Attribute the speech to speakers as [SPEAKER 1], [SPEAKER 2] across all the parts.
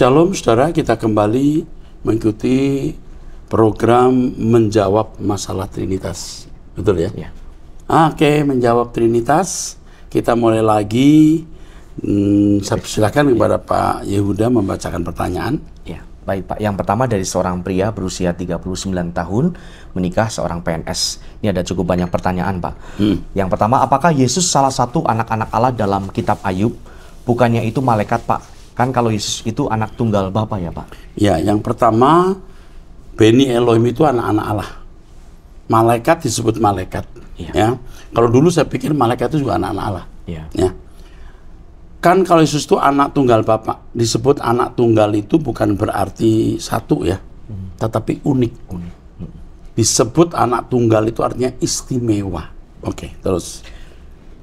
[SPEAKER 1] Shalom saudara, kita kembali mengikuti program menjawab masalah Trinitas. Betul ya? ya. Oke, menjawab Trinitas. Kita mulai lagi. Hmm, silakan ya. kepada ya. Pak Yehuda membacakan pertanyaan. Ya. Baik Pak, yang pertama dari seorang pria berusia
[SPEAKER 2] 39 tahun menikah seorang PNS. Ini ada cukup banyak pertanyaan Pak. Hmm. Yang pertama, apakah Yesus salah satu anak-anak Allah dalam kitab Ayub? Bukannya itu malaikat
[SPEAKER 1] Pak, Kan kalau itu anak tunggal Bapak ya Pak? Ya, yang pertama Beni Elohim itu anak-anak Allah. Malaikat disebut malaikat. Ya. ya. Kalau dulu saya pikir malaikat itu juga anak-anak Allah. Ya. ya. Kan kalau Yesus itu anak tunggal Bapak, disebut anak tunggal itu bukan berarti satu ya, hmm. tetapi unik. unik. Hmm. Disebut anak tunggal itu artinya istimewa. Oke, okay,
[SPEAKER 2] terus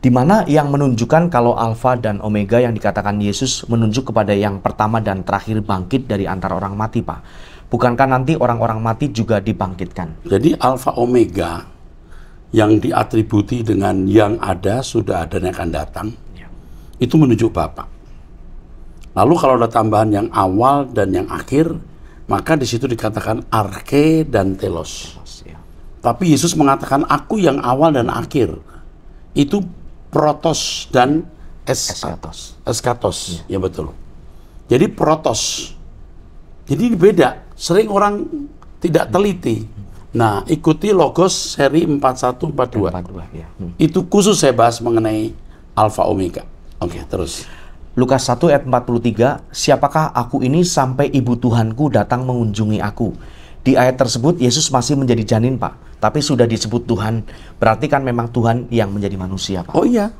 [SPEAKER 2] di mana yang menunjukkan kalau alfa dan omega yang dikatakan Yesus menunjuk kepada yang pertama dan terakhir bangkit dari antara orang mati, Pak. Bukankah nanti orang-orang mati juga dibangkitkan?
[SPEAKER 1] Jadi alfa omega yang diatributi dengan yang ada, sudah ada, dan akan datang, ya. itu menunjuk Bapak. Lalu kalau ada tambahan yang awal dan yang akhir, maka di situ dikatakan arke dan telos. telos ya. Tapi Yesus mengatakan aku yang awal dan akhir. Itu protos dan es eskatos. Eskatos, ya, ya betul. Jadi protos. Jadi beda. Sering orang tidak teliti. Nah, ikuti logos seri 4142. 42, ya. hmm. Itu khusus saya bahas mengenai alfa omega. Oke, okay, terus. Lukas 1 ayat
[SPEAKER 2] 43, siapakah aku ini sampai ibu Tuhanku datang mengunjungi aku? Di ayat tersebut Yesus masih menjadi janin, Pak tapi sudah disebut Tuhan. Berarti kan memang Tuhan yang
[SPEAKER 1] menjadi manusia, Pak. Oh iya.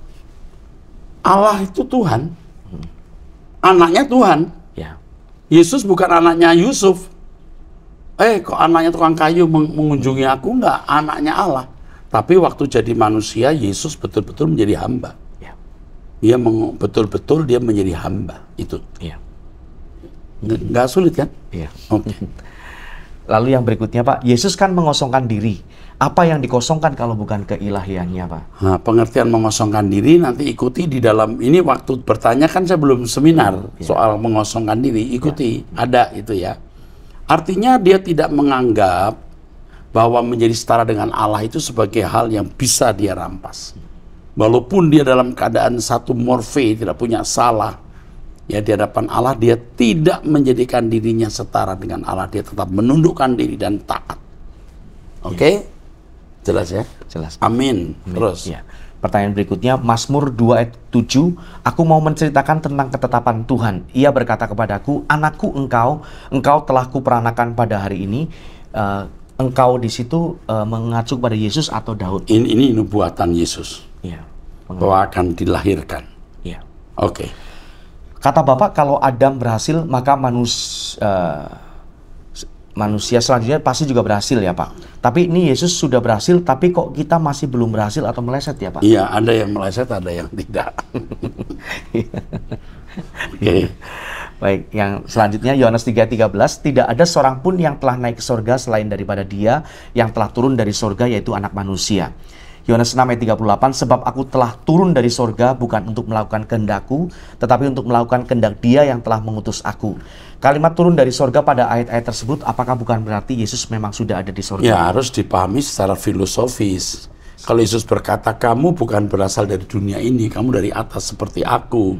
[SPEAKER 1] Allah itu Tuhan. Anaknya Tuhan. Ya. Yesus bukan anaknya Yusuf. Eh, kok anaknya tukang kayu mengunjungi aku? Enggak, anaknya Allah. Tapi waktu jadi manusia, Yesus betul-betul menjadi hamba. Ya. Dia betul-betul dia menjadi hamba. Itu. Ya. Nggak sulit kan? Iya. Oke. Okay. Lalu
[SPEAKER 2] yang berikutnya Pak, Yesus kan mengosongkan diri apa yang dikosongkan kalau bukan keilahiannya, Pak?
[SPEAKER 1] Nah, pengertian mengosongkan diri nanti ikuti di dalam ini waktu bertanya kan saya belum seminar ya. soal mengosongkan diri, ikuti ya. ada itu ya. Artinya dia tidak menganggap bahwa menjadi setara dengan Allah itu sebagai hal yang bisa dia rampas. Walaupun dia dalam keadaan satu morfe tidak punya salah, ya di hadapan Allah dia tidak menjadikan dirinya setara dengan Allah, dia tetap menundukkan diri dan taat. Oke? Okay? Ya. Jelas ya? Jelas. Amin. Amin. Terus.
[SPEAKER 2] Ya. Pertanyaan berikutnya, Mazmur 2 ayat 7, Aku mau menceritakan tentang ketetapan Tuhan. Ia berkata kepadaku, Anakku engkau, engkau telah kuperanakan pada hari ini. Uh, engkau di situ uh, mengacu pada Yesus atau Daud.
[SPEAKER 1] Ini, ini nubuatan Yesus. Ya. Bahwa akan dilahirkan. Iya. Oke. Okay.
[SPEAKER 2] Kata Bapak, kalau Adam berhasil, maka manusia... Uh, eh, manusia selanjutnya pasti juga berhasil ya Pak. Tapi ini Yesus sudah berhasil, tapi kok kita masih belum berhasil atau meleset ya Pak? Iya, ada yang meleset, ada yang tidak. Oke. Okay. Iya. Baik, yang selanjutnya Yohanes 3:13 tidak ada seorang pun yang telah naik ke sorga selain daripada dia yang telah turun dari sorga yaitu anak manusia. Yohanes 6 ayat 38, sebab aku telah turun dari sorga bukan untuk melakukan kehendakku, tetapi untuk melakukan kehendak dia yang telah mengutus aku. Kalimat turun dari sorga pada ayat-ayat tersebut, apakah bukan berarti Yesus memang sudah ada di sorga? Ya, harus
[SPEAKER 1] dipahami secara filosofis. Kalau Yesus berkata, kamu bukan berasal dari dunia ini, kamu dari atas seperti aku.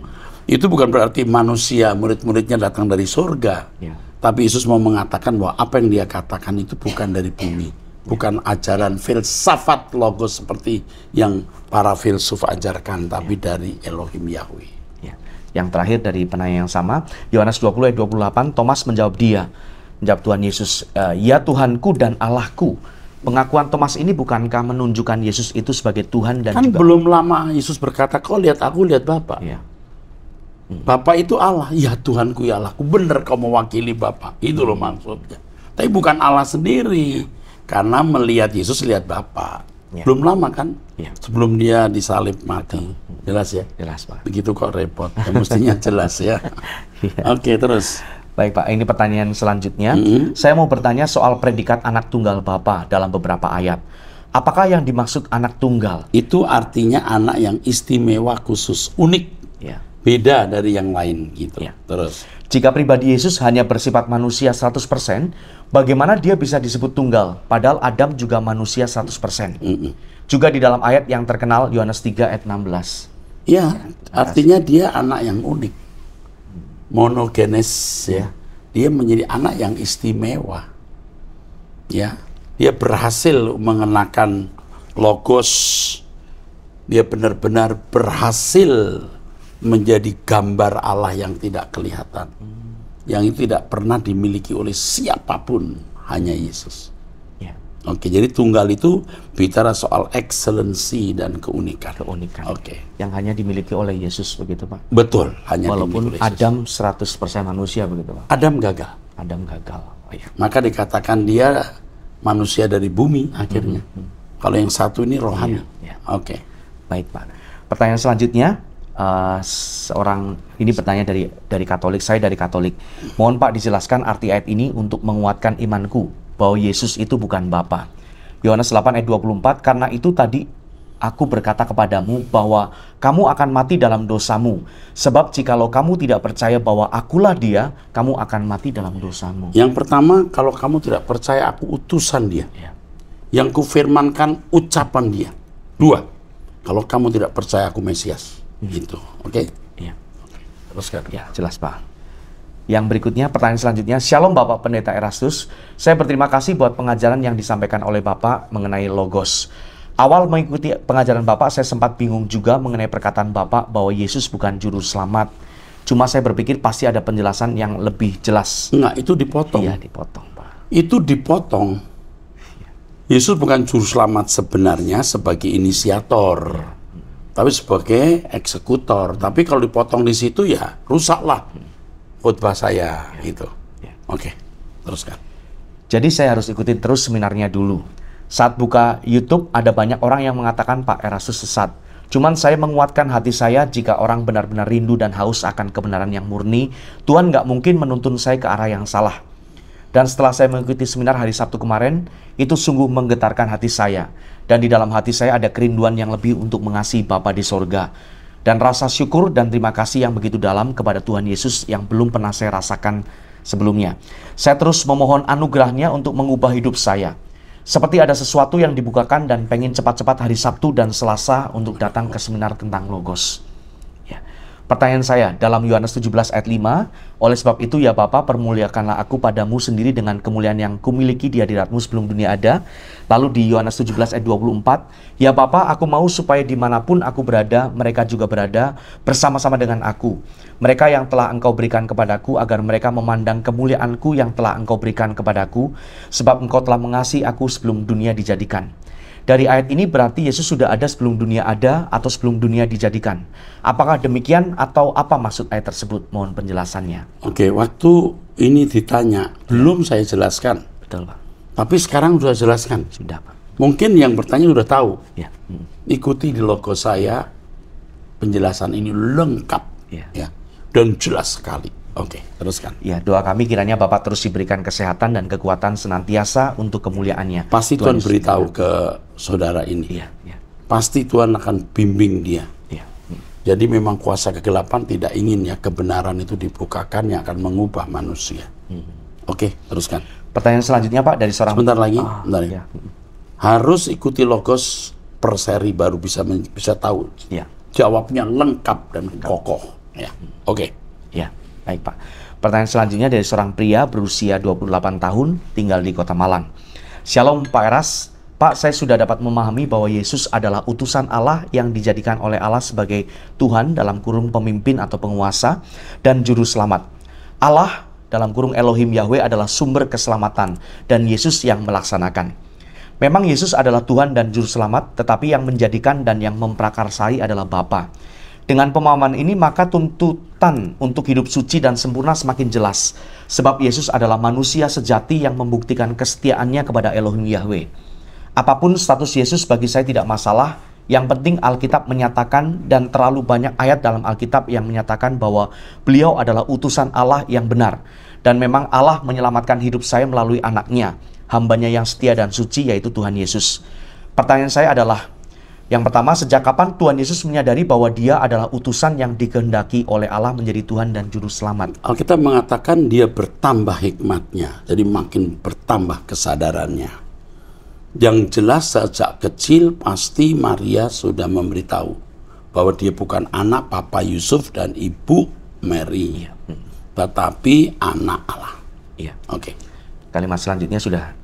[SPEAKER 1] Itu bukan berarti manusia, murid-muridnya datang dari sorga Ya. Tapi Yesus mau mengatakan bahwa apa yang dia katakan itu bukan dari bumi bukan ajaran filsafat logos seperti yang para filsuf ajarkan, tapi ya. dari Elohim Yahweh. Ya. Yang terakhir dari penanya
[SPEAKER 2] yang sama, Yohanes 20 ayat 28, Thomas menjawab dia, menjawab Tuhan Yesus, eh, Ya Tuhanku dan Allahku. Pengakuan Thomas ini bukankah menunjukkan Yesus itu sebagai Tuhan dan kan juga... belum
[SPEAKER 1] lama Yesus berkata, kau lihat aku, lihat Bapak. Ya. Hmm. Bapak itu Allah, ya Tuhanku, ya Allahku. Bener kau mewakili Bapak. Itu loh maksudnya. Tapi bukan Allah sendiri karena melihat Yesus lihat Bapa. Ya. Belum lama kan? Ya. Sebelum dia disalib mati. Hmm. Jelas ya? Jelas, Pak. Begitu kok repot. Ya, mestinya jelas ya.
[SPEAKER 2] ya. Oke, terus. Baik Pak, ini pertanyaan selanjutnya. Mm -hmm. Saya mau bertanya soal predikat anak tunggal Bapa dalam beberapa ayat. Apakah yang dimaksud anak tunggal? Itu artinya anak yang istimewa, khusus, unik. Ya. Beda dari yang lain gitu. Ya. Terus. Jika pribadi Yesus hanya bersifat manusia 100%, bagaimana dia bisa disebut tunggal? Padahal Adam juga manusia 100%. Mm -mm. Juga di dalam ayat yang terkenal
[SPEAKER 1] Yohanes 3 ayat 16. Ya, artinya dia anak yang unik. Monogenes ya. ya. Dia menjadi anak yang istimewa. Ya, dia berhasil mengenakan logos. Dia benar-benar berhasil menjadi gambar Allah yang tidak kelihatan. Hmm. Yang tidak pernah dimiliki oleh siapapun, hanya Yesus. Yeah. Oke, jadi tunggal itu bicara soal ekselensi dan keunikan. Keunikan. Oke. Yang hanya dimiliki oleh Yesus begitu, Pak. Betul, hanya Walaupun dimiliki oleh Adam Yesus. 100% manusia begitu, Pak. Adam gagal. Adam gagal. Oh, iya. Maka dikatakan dia manusia dari bumi akhirnya. -hmm. hmm, hmm. Kalau yang satu ini rohani. Yeah, yeah. Oke.
[SPEAKER 2] Baik, Pak. Pertanyaan selanjutnya, uh, seorang ini bertanya dari dari Katolik, saya dari Katolik. Mohon Pak dijelaskan arti ayat ini untuk menguatkan imanku bahwa Yesus itu bukan Bapa. Yohanes 8 ayat 24 karena itu tadi aku berkata kepadamu bahwa kamu akan mati dalam dosamu sebab jikalau kamu tidak percaya bahwa akulah dia kamu akan mati dalam dosamu.
[SPEAKER 1] Yang pertama kalau kamu tidak percaya aku utusan dia. Ya. Yang kufirmankan ucapan dia. Dua, kalau kamu tidak percaya aku Mesias Gitu. Oke. Okay? Iya. Teruskan. Ya, jelas,
[SPEAKER 2] Pak. Yang berikutnya, pertanyaan selanjutnya, Shalom Bapak Pendeta Erastus, saya berterima kasih buat pengajaran yang disampaikan oleh Bapak mengenai Logos. Awal mengikuti pengajaran Bapak, saya sempat bingung juga mengenai perkataan Bapak bahwa Yesus bukan juru selamat. Cuma saya berpikir
[SPEAKER 1] pasti ada penjelasan yang lebih jelas. Nah, itu dipotong. Iya, dipotong, Pak. Itu dipotong. Iya. Yesus bukan juru selamat sebenarnya sebagai inisiator tapi sebagai eksekutor. Tapi kalau dipotong di situ ya rusaklah khutbah saya ya. gitu. Ya. Oke, okay. teruskan. Jadi saya harus
[SPEAKER 2] ikutin terus seminarnya dulu. Saat buka YouTube ada banyak orang yang mengatakan Pak Erasus sesat. Cuman saya menguatkan hati saya jika orang benar-benar rindu dan haus akan kebenaran yang murni, Tuhan nggak mungkin menuntun saya ke arah yang salah. Dan setelah saya mengikuti seminar hari Sabtu kemarin, itu sungguh menggetarkan hati saya. Dan di dalam hati saya ada kerinduan yang lebih untuk mengasihi Bapa di sorga. Dan rasa syukur dan terima kasih yang begitu dalam kepada Tuhan Yesus yang belum pernah saya rasakan sebelumnya. Saya terus memohon anugerahnya untuk mengubah hidup saya. Seperti ada sesuatu yang dibukakan dan pengen cepat-cepat hari Sabtu dan Selasa untuk datang ke seminar tentang Logos. Pertanyaan saya dalam Yohanes 17 ayat 5, oleh sebab itu ya Bapa permuliakanlah aku padamu sendiri dengan kemuliaan yang kumiliki di hadiratmu sebelum dunia ada. Lalu di Yohanes 17 ayat 24, ya Bapa aku mau supaya dimanapun aku berada, mereka juga berada bersama-sama dengan aku. Mereka yang telah engkau berikan kepadaku agar mereka memandang kemuliaanku yang telah engkau berikan kepadaku, sebab engkau telah mengasihi aku sebelum dunia dijadikan. Dari ayat ini berarti Yesus sudah ada sebelum dunia ada atau sebelum dunia dijadikan. Apakah demikian atau apa maksud ayat tersebut? Mohon
[SPEAKER 1] penjelasannya. Oke, waktu ini ditanya, belum saya jelaskan. Betul, Pak. Tapi sekarang sudah jelaskan. Sudah, Pak. Mungkin yang bertanya sudah tahu. Ya. Hmm. Ikuti di logo saya penjelasan ini lengkap. Ya. ya. Dan jelas sekali.
[SPEAKER 2] Oke, okay, teruskan. Ya, doa kami kiranya Bapak terus diberikan kesehatan dan kekuatan senantiasa
[SPEAKER 1] untuk kemuliaannya. Pasti Tuhan, Tuhan beritahu ke saudara ini. Iya, iya. Pasti Tuhan akan bimbing dia. Iya, iya. Jadi memang kuasa kegelapan tidak ingin ya kebenaran itu dibukakan yang akan mengubah manusia. Hmm. Oke, okay, teruskan. Pertanyaan selanjutnya Pak dari seorang Sebentar lagi, ah, bentar ya. ya. Harus ikuti logos per seri baru bisa bisa tahu. Ya. Jawabnya lengkap dan kokoh ya. Hmm. Oke. Okay. Ya.
[SPEAKER 2] Baik Pak. Pertanyaan selanjutnya dari seorang pria berusia 28 tahun tinggal di kota Malang. Shalom Pak Eras, Pak saya sudah dapat memahami bahwa Yesus adalah utusan Allah yang dijadikan oleh Allah sebagai Tuhan dalam kurung pemimpin atau penguasa dan juru selamat. Allah dalam kurung Elohim Yahweh adalah sumber keselamatan dan Yesus yang melaksanakan. Memang Yesus adalah Tuhan dan juru selamat, tetapi yang menjadikan dan yang memprakarsai adalah Bapa. Dengan pemahaman ini maka tuntutan untuk hidup suci dan sempurna semakin jelas. Sebab Yesus adalah manusia sejati yang membuktikan kesetiaannya kepada Elohim Yahweh. Apapun status Yesus bagi saya tidak masalah. Yang penting Alkitab menyatakan dan terlalu banyak ayat dalam Alkitab yang menyatakan bahwa beliau adalah utusan Allah yang benar. Dan memang Allah menyelamatkan hidup saya melalui anaknya, hambanya yang setia dan suci yaitu Tuhan Yesus. Pertanyaan saya adalah, yang pertama, sejak kapan Tuhan Yesus menyadari bahwa dia adalah utusan yang dikehendaki oleh Allah menjadi Tuhan dan Juru Selamat?
[SPEAKER 1] Alkitab mengatakan dia bertambah hikmatnya, jadi makin bertambah kesadarannya. Yang jelas sejak kecil pasti Maria sudah memberitahu bahwa dia bukan anak Papa Yusuf dan Ibu Mary, iya. hmm. tetapi anak Allah. Iya. Oke. Okay. Kalimat selanjutnya sudah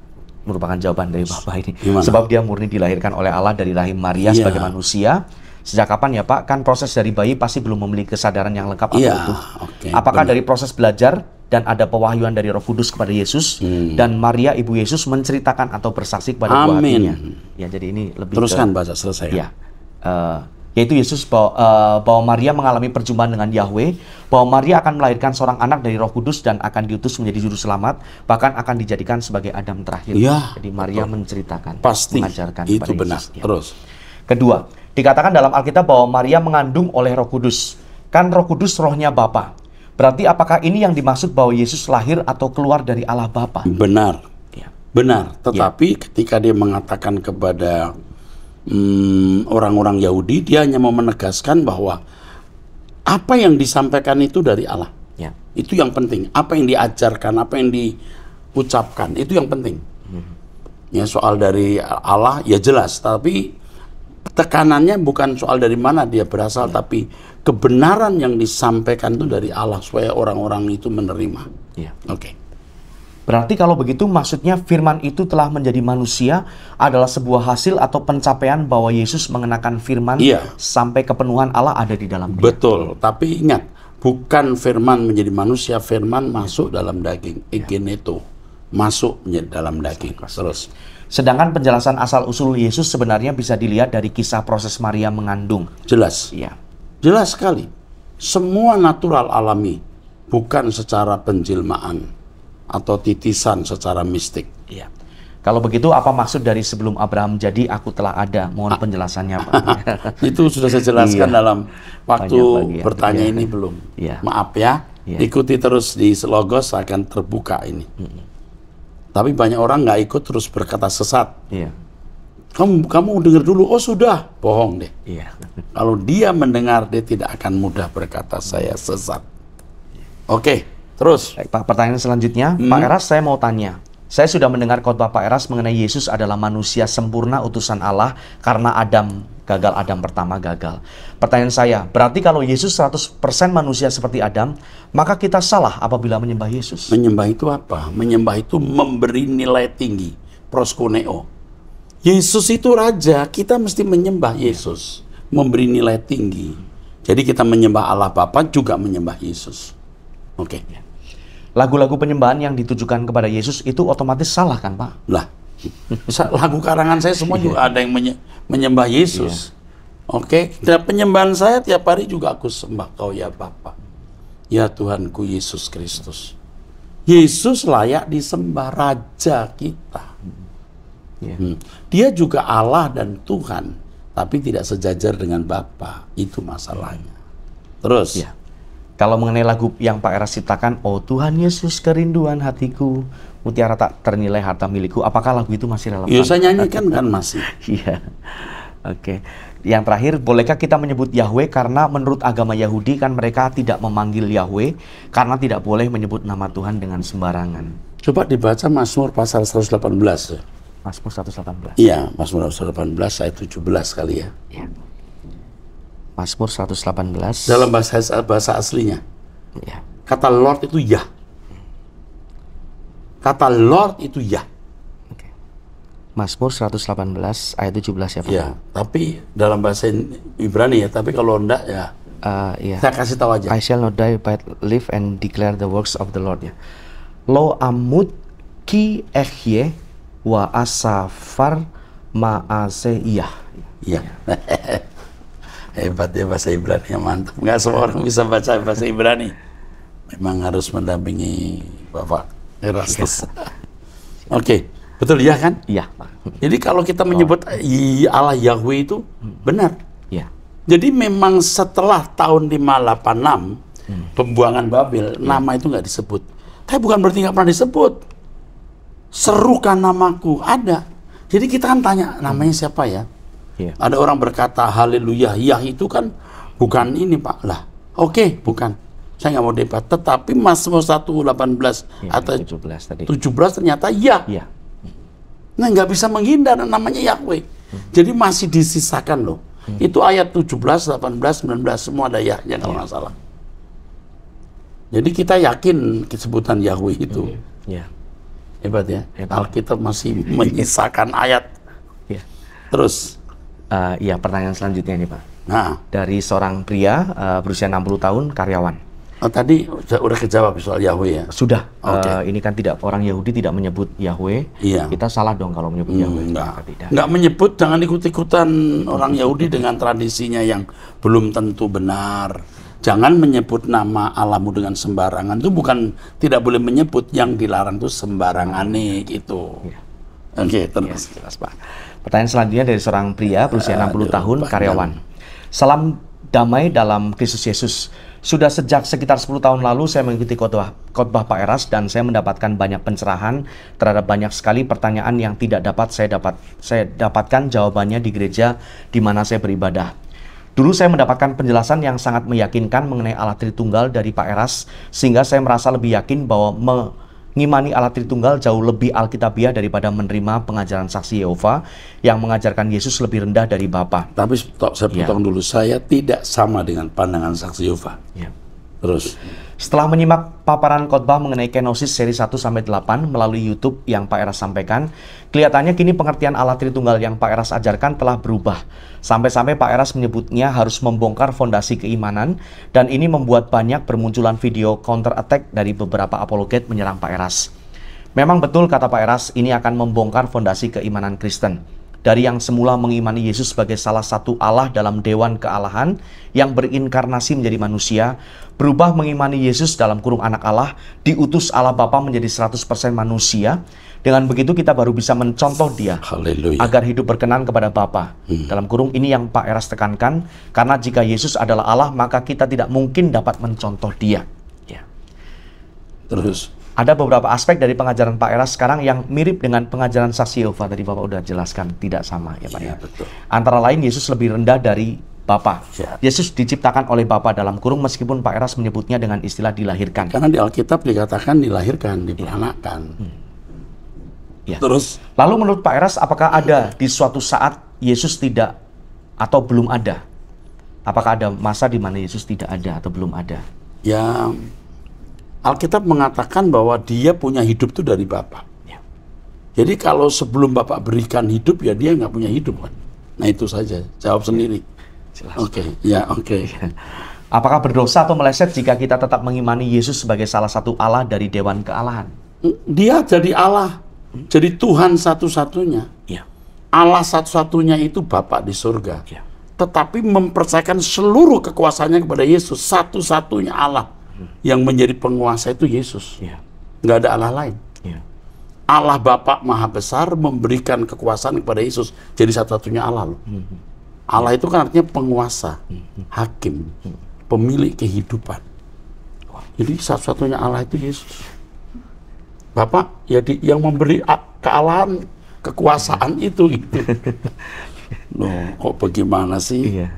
[SPEAKER 2] merupakan jawaban dari Bapak ini. Gimana? Sebab dia murni dilahirkan oleh Allah dari rahim Maria yeah. sebagai manusia. Sejak kapan ya Pak? Kan proses dari bayi pasti belum memiliki kesadaran yang lengkap yeah. atau iya, Okay, Apakah benar. dari proses belajar dan ada pewahyuan dari Roh Kudus kepada Yesus hmm. dan Maria Ibu Yesus menceritakan atau bersaksi kepada Amin. buah Ya, jadi ini lebih Teruskan ke, baca selesai. Ya. Uh, yaitu Yesus bahwa, uh, bahwa Maria mengalami perjumpaan dengan Yahweh, bahwa Maria akan melahirkan seorang anak dari Roh Kudus dan akan diutus menjadi juru selamat, bahkan akan dijadikan sebagai Adam terakhir. Ya, Jadi Maria betul. menceritakan, Pasti, mengajarkan itu kepada benar. Yesus. Ya. Terus. Kedua, dikatakan dalam Alkitab bahwa Maria mengandung oleh Roh Kudus. Kan Roh Kudus rohnya Bapa. Berarti apakah ini yang dimaksud bahwa Yesus lahir atau keluar dari Allah Bapa?
[SPEAKER 1] Benar. Ya. Benar, ya. tetapi ya. ketika dia mengatakan kepada Hmm, orang-orang hmm, Yahudi dia hanya mau menegaskan bahwa apa yang disampaikan itu dari Allah ya. itu yang penting apa yang diajarkan apa yang diucapkan itu yang penting hmm. ya soal dari Allah ya jelas tapi tekanannya bukan soal dari mana dia berasal ya. tapi kebenaran yang disampaikan itu dari Allah supaya orang-orang itu menerima ya. oke okay.
[SPEAKER 2] Berarti kalau begitu maksudnya firman itu telah menjadi manusia adalah sebuah hasil atau pencapaian bahwa Yesus mengenakan firman iya.
[SPEAKER 1] sampai kepenuhan Allah ada di dalam dia. Betul, tapi ingat bukan firman menjadi manusia, firman masuk dalam daging. Ikin iya. itu masuk menjadi dalam daging.
[SPEAKER 2] Terus. Sedangkan penjelasan asal-usul Yesus sebenarnya bisa dilihat dari kisah proses Maria
[SPEAKER 1] mengandung. Jelas. Iya. Jelas sekali. Semua natural alami, bukan secara penjelmaan atau titisan secara mistik. Iya.
[SPEAKER 2] Kalau begitu, apa maksud dari sebelum Abraham jadi aku telah ada? Mohon ah. penjelasannya, Pak. Itu sudah saya jelaskan iya. dalam waktu bagian, ya. bertanya iya. ini belum.
[SPEAKER 1] Iya. Maaf ya, iya. ikuti terus di Selogos akan terbuka ini. Mm Tapi banyak orang nggak ikut terus berkata sesat. Iya. Kamu kamu dengar dulu, oh sudah, bohong deh. Iya. Kalau dia mendengar, dia tidak akan mudah berkata saya sesat.
[SPEAKER 2] Oke. Okay. Terus. Baik, Pak, pertanyaan selanjutnya, hmm. Pak Eras saya mau tanya. Saya sudah mendengar khotbah Pak Eras mengenai Yesus adalah manusia sempurna utusan Allah karena Adam gagal, Adam pertama gagal. Pertanyaan saya, berarti kalau Yesus 100% manusia seperti Adam, maka kita
[SPEAKER 1] salah apabila menyembah Yesus. Menyembah itu apa? Menyembah itu memberi nilai tinggi, proskuneo. Yesus itu raja, kita mesti menyembah iya. Yesus, memberi nilai tinggi. Jadi kita menyembah Allah Bapa juga menyembah Yesus. Oke. Okay. Iya
[SPEAKER 2] lagu-lagu penyembahan yang ditujukan kepada Yesus itu otomatis salah
[SPEAKER 1] kan Pak? Lah, lagu karangan saya semua juga iya. ada yang menye menyembah Yesus. Iya. Oke, okay? Nah, penyembahan saya tiap hari juga aku sembah kau ya Bapa. Ya Tuhanku Yesus Kristus. Yesus layak disembah Raja kita. Yeah. Hmm. Dia juga Allah dan Tuhan, tapi tidak sejajar dengan Bapa. Itu masalahnya. Terus. Yeah. Kalau mengenai lagu yang Pak Eras
[SPEAKER 2] ciptakan, Oh Tuhan Yesus kerinduan hatiku, mutiara tak ternilai harta milikku, apakah lagu itu masih relevan? Ya, saya nyanyikan kan masih. Iya. Oke. Okay. Yang terakhir, bolehkah kita menyebut Yahweh karena menurut agama Yahudi kan mereka tidak memanggil Yahweh karena tidak boleh menyebut nama Tuhan dengan sembarangan.
[SPEAKER 1] Coba dibaca Mazmur pasal 118. Mazmur 118. Iya, Mazmur 118 ayat 17 kali ya. Iya. Mazmur 118 dalam bahasa bahasa aslinya. Ya. Kata Lord itu ya Kata Lord itu ya Okay.
[SPEAKER 2] Mazmur 118 ayat 17 ya Pak. Ya,
[SPEAKER 1] tapi dalam bahasa Ibrani ya, tapi kalau enggak ya
[SPEAKER 2] Uh, eh, yeah. Saya kasih tahu aja. I shall not die but live and declare the works of the Lord ya. Lo amut ki ehye wa asafar ma'ase Iya.
[SPEAKER 1] Yeah. Iya. hebatnya bahasa Ibrani yang mantap nggak semua orang bisa baca bahasa Ibrani memang harus mendampingi bapak Erasmus oke okay. betul ya kan iya jadi kalau kita menyebut oh. Allah Yahweh itu hmm. benar iya jadi memang setelah tahun 586 hmm. pembuangan Babel, hmm. Iya. nama itu nggak disebut. Tapi bukan berarti nggak pernah disebut. Serukan namaku, ada. Jadi kita kan tanya, namanya siapa ya? Yeah. Ada orang berkata haleluya, yah itu kan bukan ini Pak. Lah, oke, okay, bukan. Saya nggak mau debat, tetapi Mazmur 118 yeah, atau 17 tadi. 17 ternyata ya. Yeah. Nah, nggak bisa menghindar namanya Yahweh. Hmm. Jadi masih disisakan loh. Hmm. Itu ayat 17, 18, 19 semua ada yahnya kalau iya. nggak salah. Jadi kita yakin sebutan Yahweh itu. Ya. Hebat ya. Hebat. Alkitab masih menyisakan ayat. Ya. Terus Uh, iya, pertanyaan selanjutnya nih Pak. Nah.
[SPEAKER 2] Dari seorang pria uh, berusia 60 tahun, karyawan. Oh, tadi sudah kejawab soal Yahweh ya? Sudah. Eh, okay. Uh, ini kan tidak orang Yahudi tidak menyebut Yahweh. Iya. Kita salah dong kalau menyebut hmm, Yahweh. Enggak.
[SPEAKER 1] tidak. enggak menyebut, jangan ikut-ikutan orang Yahudi dengan tradisinya yang belum tentu benar. Jangan menyebut nama Alamu dengan sembarangan. Itu bukan tidak boleh menyebut yang dilarang itu sembarangan gitu. Iya. Oke, okay, terus.
[SPEAKER 2] Yes, iya, jelas, Pak. Pertanyaan selanjutnya dari seorang pria berusia 60 Aduh, tahun, panjang. karyawan. Salam damai dalam Kristus Yesus. Sudah sejak sekitar 10 tahun lalu saya mengikuti khotbah, khotbah Pak Eras dan saya mendapatkan banyak pencerahan terhadap banyak sekali pertanyaan yang tidak dapat saya dapat saya dapatkan jawabannya di gereja di mana saya beribadah. Dulu saya mendapatkan penjelasan yang sangat meyakinkan mengenai alat Tritunggal dari Pak Eras sehingga saya merasa lebih yakin bahwa me ngimani Allah Tritunggal jauh lebih alkitabiah daripada menerima pengajaran saksi Yehova yang mengajarkan Yesus lebih rendah dari Bapa. Tapi saya potong ya. dulu. Saya tidak sama dengan pandangan saksi Yehova. Ya. Terus. Setelah menyimak paparan khotbah mengenai kenosis seri 1 sampai 8 melalui YouTube yang Pak Eras sampaikan, kelihatannya kini pengertian alat Tritunggal yang Pak Eras ajarkan telah berubah. Sampai-sampai Pak Eras menyebutnya harus membongkar fondasi keimanan dan ini membuat banyak bermunculan video counter attack dari beberapa apologet menyerang Pak Eras. Memang betul kata Pak Eras, ini akan membongkar fondasi keimanan Kristen dari yang semula mengimani Yesus sebagai salah satu Allah dalam dewan kealahan yang berinkarnasi menjadi manusia, berubah mengimani Yesus dalam kurung anak Allah, diutus Allah Bapa menjadi 100% manusia. Dengan begitu kita baru bisa mencontoh dia Haleluya. agar hidup berkenan kepada Bapa. Hmm. Dalam kurung ini yang Pak Eras tekankan, karena jika Yesus adalah Allah, maka kita tidak mungkin dapat mencontoh dia. Ya. Terus ada beberapa aspek dari pengajaran Pak Eras sekarang yang mirip dengan pengajaran saksi Yehova tadi Bapak sudah jelaskan tidak sama ya Pak ya. ya. Betul. Antara lain Yesus lebih rendah dari Bapa. Ya. Yesus diciptakan oleh Bapa dalam kurung meskipun Pak Eras menyebutnya dengan istilah dilahirkan. Karena di Alkitab dikatakan dilahirkan, diperanakan. Iya. Hmm. Ya. Terus lalu menurut Pak Eras apakah ada di suatu saat Yesus tidak atau belum ada? Apakah ada masa di mana Yesus tidak ada atau belum ada?
[SPEAKER 1] Ya, Alkitab mengatakan bahwa dia punya hidup itu dari Bapak. Ya. Jadi kalau sebelum Bapak berikan hidup, ya dia nggak punya hidup kan. Nah itu saja, jawab ya. sendiri.
[SPEAKER 2] Oke, ya oke. Okay. Apakah berdosa atau meleset jika kita tetap mengimani Yesus sebagai
[SPEAKER 1] salah satu Allah dari Dewan Kealahan? Mm, dia jadi Allah, jadi Tuhan satu-satunya. Ya. Allah satu-satunya itu Bapak di surga. Ya. Tetapi mempercayakan seluruh kekuasaannya kepada Yesus, satu-satunya Allah yang menjadi penguasa itu Yesus. Yeah. Nggak ada Allah lain. Yeah. Allah Bapak Maha Besar memberikan kekuasaan kepada Yesus. Jadi satu-satunya Allah loh. Mm -hmm. Allah itu kan artinya penguasa, mm -hmm. hakim, pemilik kehidupan. Jadi satu-satunya Allah itu Yesus. Bapak, ya yang memberi kealahan, kekuasaan itu gitu. Loh, kok bagaimana sih? Yeah.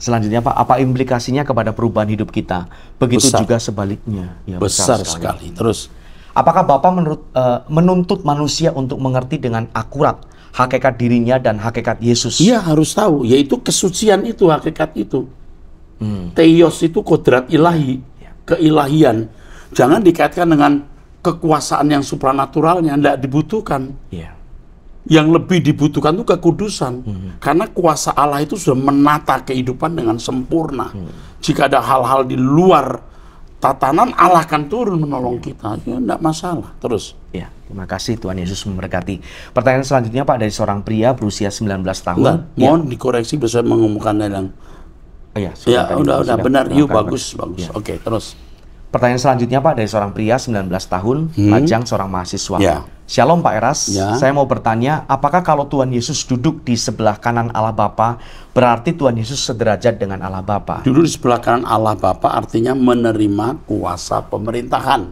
[SPEAKER 2] Selanjutnya Pak, apa implikasinya kepada perubahan hidup kita? Begitu besar. juga sebaliknya. Ya, besar, besar sekali. sekali. Terus, apakah Bapak menurut, uh, menuntut manusia untuk mengerti dengan akurat hakikat dirinya dan hakikat Yesus?
[SPEAKER 1] Iya, harus tahu. Yaitu kesucian itu, hakikat itu. Hmm. Teos itu kodrat ilahi, ya. keilahian. Jangan dikaitkan dengan kekuasaan yang supranaturalnya, tidak dibutuhkan. Yeah yang lebih dibutuhkan itu kekudusan. Hmm. Karena kuasa Allah itu sudah menata kehidupan dengan sempurna. Hmm. Jika ada hal-hal di luar tatanan, Allah akan turun menolong iya. kita. Ya, tidak masalah. Terus.
[SPEAKER 2] Ya, terima kasih Tuhan Yesus memberkati. Pertanyaan selanjutnya Pak dari seorang pria berusia 19 tahun. Enggak, ya. mohon
[SPEAKER 1] dikoreksi bisa mengumumkan yang Oh, ya, ya tadi, udah, udah benar. Yuk, iya, bagus, bagus. Ya. Oke,
[SPEAKER 2] terus. Pertanyaan selanjutnya Pak dari seorang pria 19 tahun, hmm. lajang seorang mahasiswa. Ya Shalom Pak Eras, ya. saya mau bertanya, apakah kalau Tuhan Yesus duduk di sebelah kanan Allah Bapa, berarti
[SPEAKER 1] Tuhan Yesus sederajat dengan Allah Bapa? Duduk di sebelah kanan Allah Bapa artinya menerima kuasa pemerintahan.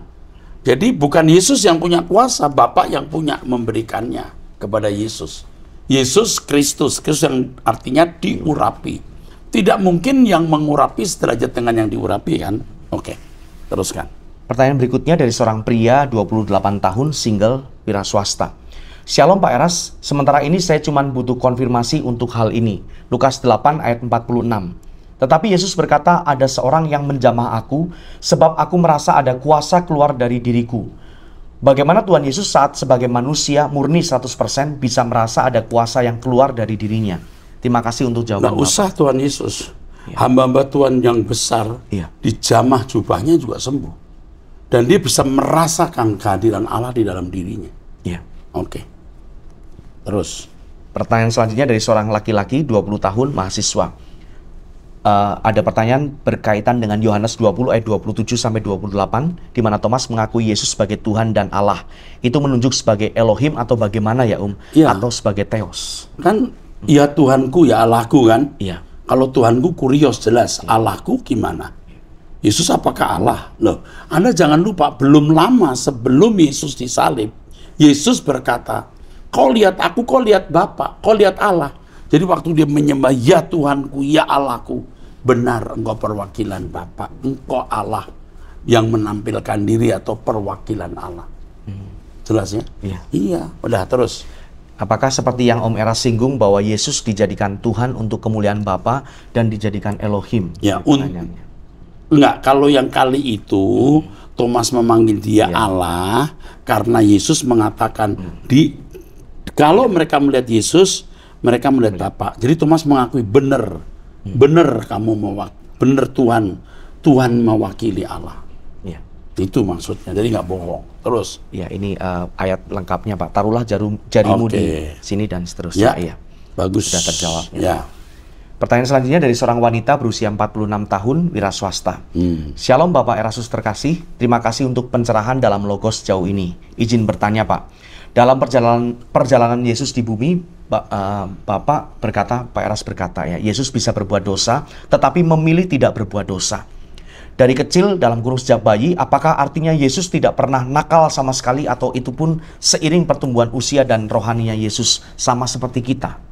[SPEAKER 1] Jadi bukan Yesus yang punya kuasa, Bapa yang punya memberikannya kepada Yesus. Yesus Kristus, Kristus yang artinya diurapi. Tidak mungkin yang mengurapi sederajat dengan yang diurapi kan? Oke, teruskan. Pertanyaan berikutnya dari seorang pria 28 tahun
[SPEAKER 2] single wira swasta. Shalom Pak Eras, sementara ini saya cuma butuh konfirmasi untuk hal ini. Lukas 8 ayat 46. Tetapi Yesus berkata, ada seorang yang menjamah aku, sebab aku merasa ada kuasa keluar dari diriku. Bagaimana Tuhan Yesus saat sebagai manusia murni 100% bisa merasa ada kuasa yang keluar dari dirinya?
[SPEAKER 1] Terima kasih untuk jawaban Nah, usah Tuhan Yesus. Iya. Hamba-hamba ya. Tuhan yang besar ya. dijamah jubahnya juga sembuh dan dia bisa merasakan kehadiran Allah di dalam dirinya. Iya. Oke. Okay. Terus. Pertanyaan selanjutnya dari seorang
[SPEAKER 2] laki-laki 20 tahun mahasiswa. Uh, ada pertanyaan berkaitan dengan Yohanes 20 ayat 27 sampai 28 di mana Thomas mengakui Yesus sebagai Tuhan dan Allah. Itu menunjuk sebagai Elohim atau bagaimana ya, Um? Ya. Atau sebagai Theos.
[SPEAKER 1] Kan ya Tuhanku ya Allahku kan? Iya. Kalau Tuhanku kurios jelas, ya. Allahku gimana? Yesus apakah Allah? Loh, Anda jangan lupa belum lama sebelum Yesus disalib, Yesus berkata, "Kau lihat aku, kau lihat Bapa, kau lihat Allah." Jadi waktu dia menyembah, "Ya Tuhanku, ya Allahku, benar engkau perwakilan Bapa, engkau Allah yang menampilkan diri atau perwakilan Allah."
[SPEAKER 2] Hmm. Jelas ya? Iya. Iya, udah terus. Apakah seperti yang Om Era singgung bahwa Yesus dijadikan Tuhan untuk kemuliaan Bapa dan dijadikan Elohim? Ya, un
[SPEAKER 1] Enggak, kalau yang kali itu hmm. Thomas memanggil dia yeah. Allah karena Yesus mengatakan hmm. di kalau mereka melihat Yesus, mereka melihat Bapak. Jadi Thomas mengakui benar. Hmm. Benar kamu mewak benar Tuhan. Tuhan mewakili Allah. Ya. Itu maksudnya. Jadi nggak bohong. Terus.
[SPEAKER 2] Ya, ini uh, ayat lengkapnya, Pak. Taruhlah jarum jarimu okay. di sini dan seterusnya. Ya. ya. Bagus. Sudah terjawab. Ya. ya. Pertanyaan selanjutnya dari seorang wanita berusia 46 tahun, wira swasta. Hmm. Shalom Bapak Erasus terkasih, terima kasih untuk pencerahan dalam logos jauh ini. Izin bertanya Pak, dalam perjalanan perjalanan Yesus di bumi, eh, Bapak berkata, Pak Eras berkata ya, Yesus bisa berbuat dosa, tetapi memilih tidak berbuat dosa. Dari kecil dalam guru sejak bayi, apakah artinya Yesus tidak pernah nakal sama sekali atau itu pun seiring pertumbuhan usia dan rohaninya Yesus sama seperti kita?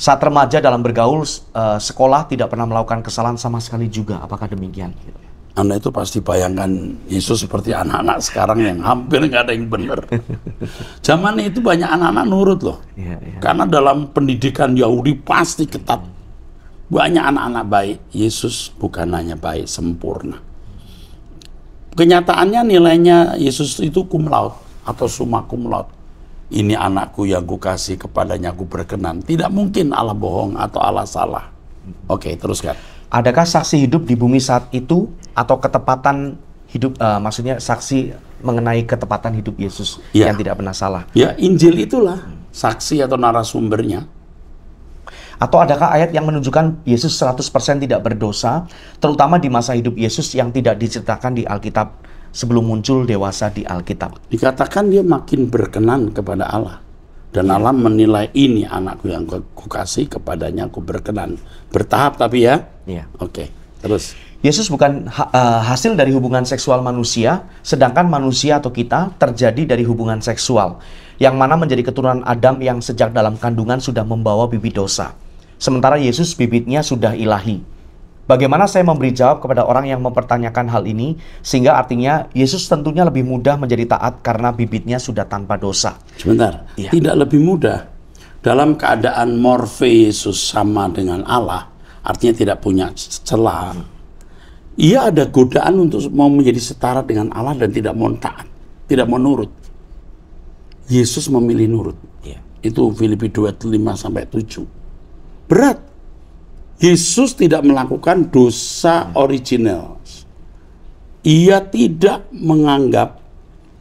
[SPEAKER 2] saat remaja dalam bergaul uh, sekolah tidak pernah melakukan kesalahan sama sekali juga. Apakah demikian?
[SPEAKER 1] Anda itu pasti bayangkan Yesus seperti anak-anak sekarang yang hampir nggak ada yang benar. Zaman itu banyak anak-anak nurut loh. Ya, ya. Karena dalam pendidikan Yahudi pasti ketat. Banyak anak-anak baik. Yesus bukan hanya baik, sempurna. Kenyataannya nilainya Yesus itu kumlaut atau summa cum laude ini anakku yang ku kasih kepadanya ku berkenan. Tidak mungkin Allah bohong atau Allah salah. Oke, okay, teruskan. Adakah saksi hidup di bumi saat itu
[SPEAKER 2] atau ketepatan hidup uh, maksudnya saksi mengenai ketepatan hidup Yesus ya. yang tidak pernah salah?
[SPEAKER 1] Ya, Injil itulah saksi atau narasumbernya.
[SPEAKER 2] Atau adakah ayat yang menunjukkan Yesus 100% tidak berdosa, terutama di masa hidup Yesus
[SPEAKER 1] yang tidak diceritakan di Alkitab sebelum muncul dewasa di Alkitab. Dikatakan dia makin berkenan kepada Allah. Dan ya. Allah menilai ini anakku yang ku kasih kepadanya aku berkenan. Bertahap tapi ya. ya. Oke, okay. terus. Yesus bukan ha
[SPEAKER 2] eh, hasil dari hubungan seksual manusia, sedangkan manusia atau kita terjadi dari hubungan seksual, yang mana menjadi keturunan Adam yang sejak dalam kandungan sudah membawa bibit dosa. Sementara Yesus bibitnya sudah ilahi. Bagaimana saya memberi jawab kepada orang yang mempertanyakan hal ini, sehingga artinya Yesus tentunya lebih mudah menjadi taat karena bibitnya sudah
[SPEAKER 1] tanpa dosa. Sebentar, ya. tidak lebih mudah. Dalam keadaan morfe Yesus sama dengan Allah, artinya tidak punya celah. Hmm. Ia ada godaan untuk mau menjadi setara dengan Allah dan tidak mau taat, tidak mau nurut. Yesus memilih nurut. Ya. Itu Filipi 2:5 sampai 7. Berat Yesus tidak melakukan dosa original. Ia tidak menganggap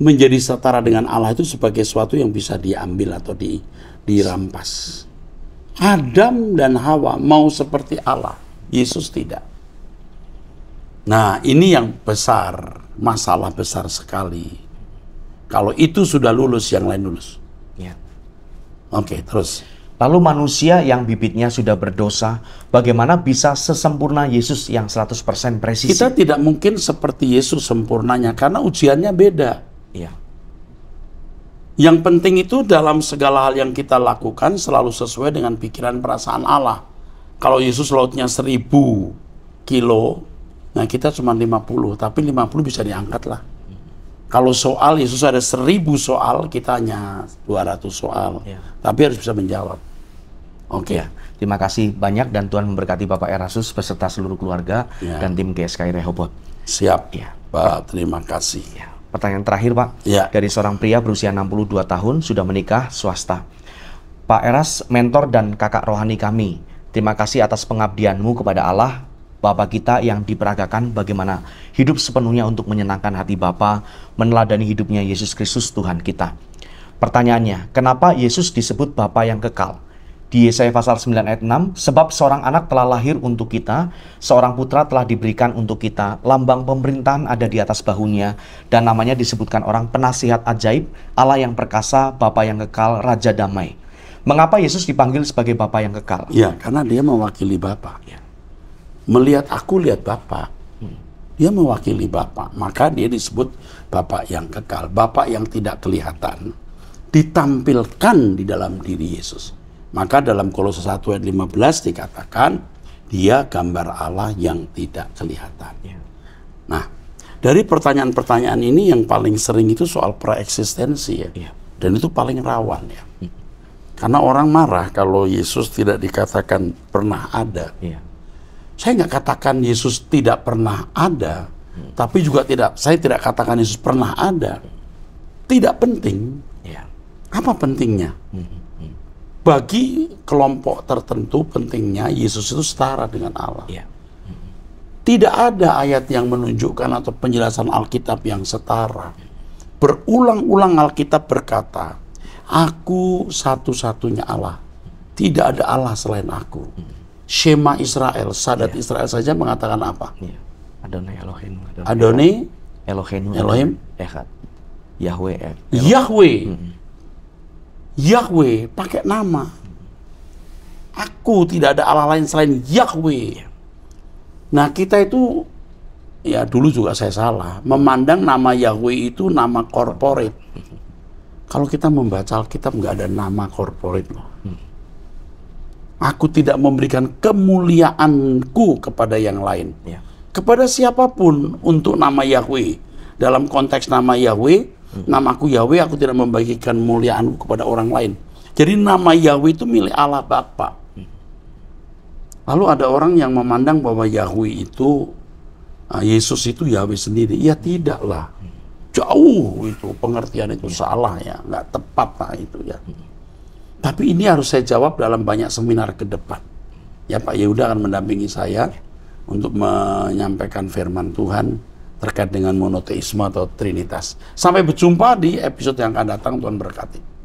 [SPEAKER 1] menjadi setara dengan Allah itu sebagai sesuatu yang bisa diambil atau di, dirampas. Adam dan Hawa mau seperti Allah, Yesus tidak. Nah, ini yang besar, masalah besar sekali. Kalau itu sudah lulus, yang lain lulus. Ya. Oke, okay, terus. Lalu manusia
[SPEAKER 2] yang bibitnya
[SPEAKER 1] sudah berdosa, bagaimana bisa sesempurna Yesus yang 100% presisi? Kita tidak mungkin seperti Yesus sempurnanya, karena ujiannya beda. Iya. Yang penting itu dalam segala hal yang kita lakukan selalu sesuai dengan pikiran perasaan Allah. Kalau Yesus lautnya seribu kilo, nah kita cuma 50, tapi 50 bisa diangkat lah. Kalau soal Yesus ada seribu soal, kita hanya 200 soal. Ya. Tapi harus bisa menjawab. Oke. Okay. Ya.
[SPEAKER 2] Terima kasih banyak dan Tuhan memberkati Bapak Erasus beserta seluruh keluarga ya. dan tim GSKI Rehobot. Siap. Ya. Pak, terima kasih. Ya. Pertanyaan terakhir, Pak. Ya. Dari seorang pria berusia 62 tahun sudah menikah swasta. Pak Eras, mentor dan kakak rohani kami. Terima kasih atas pengabdianmu kepada Allah, Bapak kita yang diperagakan bagaimana hidup sepenuhnya untuk menyenangkan hati Bapa, meneladani hidupnya Yesus Kristus Tuhan kita. Pertanyaannya, kenapa Yesus disebut Bapa yang kekal? di Yesaya pasal 9 ayat 6, sebab seorang anak telah lahir untuk kita, seorang putra telah diberikan untuk kita, lambang pemerintahan ada di atas bahunya, dan namanya disebutkan orang penasihat ajaib, Allah yang perkasa, Bapa yang kekal, Raja damai. Mengapa Yesus dipanggil sebagai Bapa yang kekal? Ya,
[SPEAKER 1] karena dia mewakili Bapa. Ya. Melihat aku, lihat Bapa. Hmm. Dia mewakili Bapa, maka dia disebut Bapa yang kekal, Bapa yang tidak kelihatan, ditampilkan di dalam diri Yesus maka dalam Kolose 1 ayat 15 dikatakan dia gambar Allah yang tidak kelihatan. Ya. Nah, dari pertanyaan-pertanyaan ini yang paling sering itu soal praeksistensi ya. ya. Dan itu paling rawan ya. Hmm. Karena orang marah kalau Yesus tidak dikatakan pernah ada. Ya. Saya nggak katakan Yesus tidak pernah ada, hmm. tapi juga tidak saya tidak katakan Yesus pernah ada. Tidak penting. Ya. Apa pentingnya? Hmm bagi kelompok tertentu pentingnya Yesus itu setara dengan Allah. Ya. Tidak ada ayat yang menunjukkan atau penjelasan Alkitab yang setara. Berulang-ulang Alkitab berkata, "Aku satu-satunya Allah. Tidak ada Allah selain aku." Shema Israel, Sadat ya. Israel saja mengatakan apa? Ya. Adonai Elohim. Adonai, Adonai
[SPEAKER 2] Elohim. Elohim. Echad. Yahweh. Elohim.
[SPEAKER 1] Yahweh. Hmm Yahweh pakai nama. Aku tidak ada Allah lain selain Yahweh. Nah kita itu ya dulu juga saya salah memandang nama Yahweh itu nama korporat. Kalau kita membaca Alkitab nggak ada nama korporat loh. Aku tidak memberikan kemuliaanku kepada yang lain. Ya. Kepada siapapun untuk nama Yahweh. Dalam konteks nama Yahweh, Namaku Yahweh, aku tidak membagikan muliaanku kepada orang lain. Jadi nama Yahweh itu milik Allah Bapa. Lalu ada orang yang memandang bahwa Yahweh itu ah, Yesus itu Yahweh sendiri. Ya tidaklah. Jauh itu pengertian itu salah ya, nggak tepat lah itu ya. Tapi ini harus saya jawab dalam banyak seminar ke depan. Ya Pak Yehuda ya akan mendampingi saya untuk menyampaikan firman Tuhan terkait dengan monoteisme atau trinitas. Sampai berjumpa di episode yang akan datang. Tuhan berkati.